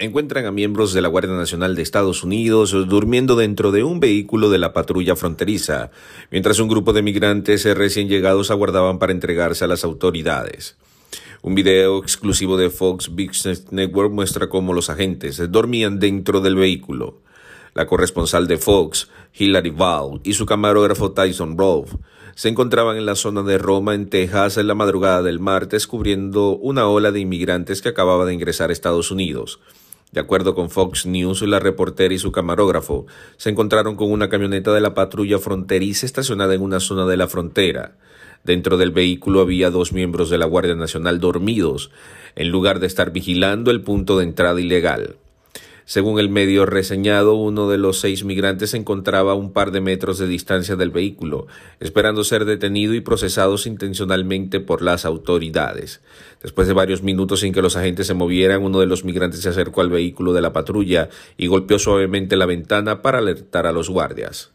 Encuentran a miembros de la Guardia Nacional de Estados Unidos durmiendo dentro de un vehículo de la patrulla fronteriza, mientras un grupo de migrantes recién llegados aguardaban para entregarse a las autoridades. Un video exclusivo de Fox Business Network muestra cómo los agentes dormían dentro del vehículo. La corresponsal de Fox, Hilary Val, y su camarógrafo Tyson Rove, se encontraban en la zona de Roma, en Texas, en la madrugada del martes, cubriendo una ola de inmigrantes que acababa de ingresar a Estados Unidos. De acuerdo con Fox News, la reportera y su camarógrafo se encontraron con una camioneta de la patrulla fronteriza estacionada en una zona de la frontera. Dentro del vehículo había dos miembros de la Guardia Nacional dormidos, en lugar de estar vigilando el punto de entrada ilegal. Según el medio reseñado, uno de los seis migrantes se encontraba a un par de metros de distancia del vehículo, esperando ser detenido y procesados intencionalmente por las autoridades. Después de varios minutos sin que los agentes se movieran, uno de los migrantes se acercó al vehículo de la patrulla y golpeó suavemente la ventana para alertar a los guardias.